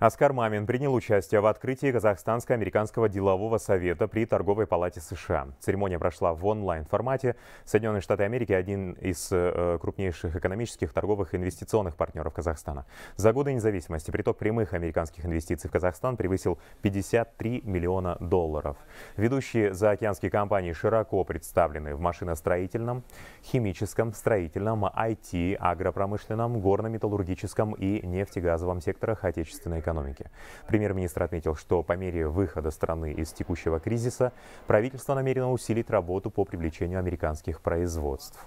Оскар Мамин принял участие в открытии Казахстанско-американского делового совета при Торговой палате США. Церемония прошла в онлайн-формате. Соединенные Штаты Америки – один из э, крупнейших экономических, торговых и инвестиционных партнеров Казахстана. За годы независимости приток прямых американских инвестиций в Казахстан превысил 53 миллиона долларов. Ведущие заокеанские компании широко представлены в машиностроительном, химическом, строительном, IT, агропромышленном, горно-металлургическом и нефтегазовом секторах отечественной экономики экономики. Премьер-министр отметил, что по мере выхода страны из текущего кризиса правительство намерено усилить работу по привлечению американских производств.